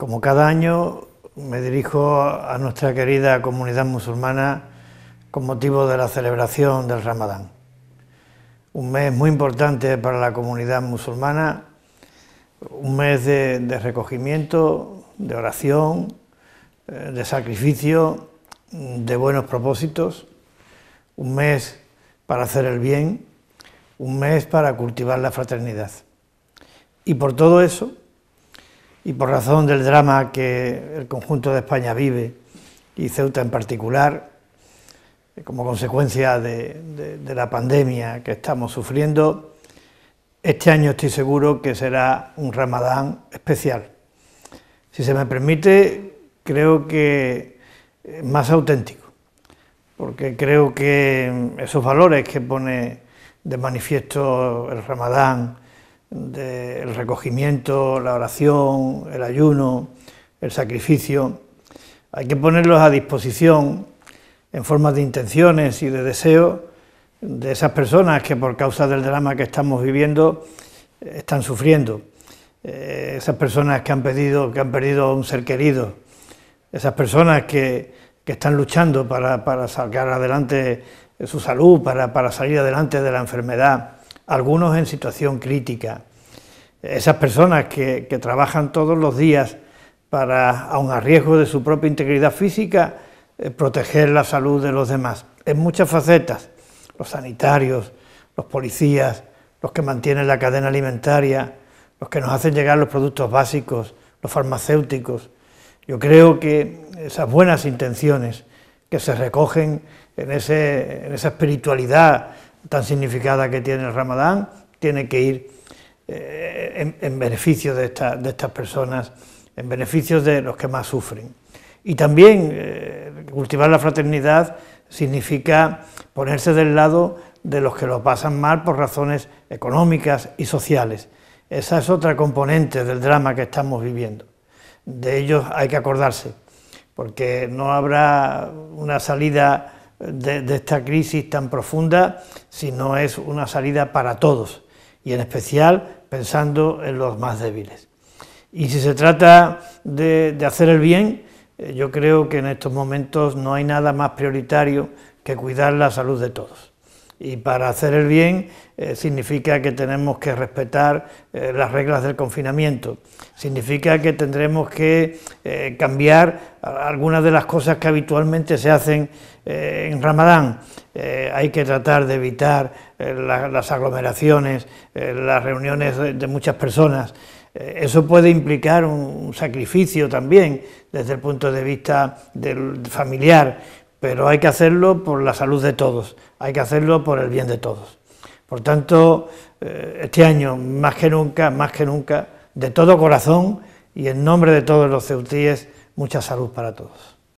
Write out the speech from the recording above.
Como cada año me dirijo a nuestra querida comunidad musulmana con motivo de la celebración del Ramadán. Un mes muy importante para la comunidad musulmana, un mes de, recogimiento, de oración, eh, de sacrificio, de buenos propósitos, un mes para hacer el bien, un mes para cultivar la fraternidad. Y por todo eso, y por razón del drama que el conjunto de España vive, y Ceuta en particular, eh, como consecuencia de, la pandemia que estamos sufriendo, este año estoy seguro que será un ramadán especial. Si se me permite, creo que más auténtico, porque creo que esos valores que pone de manifiesto el ramadán, del recogimiento, la oración, el ayuno, el sacrificio. Hay que ponerlos a disposición en forma de intenciones y de deseos de esas personas que por causa del drama que estamos viviendo eh, están sufriendo. Eh, esas personas que han, pedido, que han perdido un ser querido, esas personas que, están luchando para, para, sacar adelante su salud, para salir adelante de la enfermedad algunos en situación crítica. Esas personas que, trabajan todos los días para, aun a riesgo de su propia integridad física, eh, proteger la salud de los demás, en muchas facetas, los sanitarios, los policías, los que mantienen la cadena alimentaria, los que nos hacen llegar los productos básicos, los farmacéuticos. Yo creo que esas buenas intenciones que se recogen en esa espiritualidad tan significada que tiene el Ramadán tiene que ir eh, en, beneficio de, estas personas, en beneficio de los que más sufren. Y también eh, cultivar la fraternidad significa ponerse del lado de los que lo pasan mal por razones económicas y sociales. Esa es otra componente del drama que estamos viviendo. De ellos hay que acordarse, porque no habrá una salida de, esta crisis tan profunda si no es una salida para todos y en especial pensando en los más débiles. Y si se trata de, hacer el bien, eh, yo creo que en estos momentos no hay nada más prioritario que cuidar la salud de todos y para hacer el bien eh, significa que tenemos que respetar eh, las reglas del confinamiento, significa que tendremos que eh, cambiar algunas de las cosas que habitualmente se hacen en Ramadán. hay que tratar de evitar las aglomeraciones, las reuniones de, de muchas personas. Eso puede implicar un sacrificio también desde el punto de vista del familiar pero hay que hacerlo por la salud de todos, hay que hacerlo por el bien de todos. Por tanto, eh, este año, más que nunca, más que nunca, de todo corazón y en nombre de todos los ceutíes, mucha salud para todos.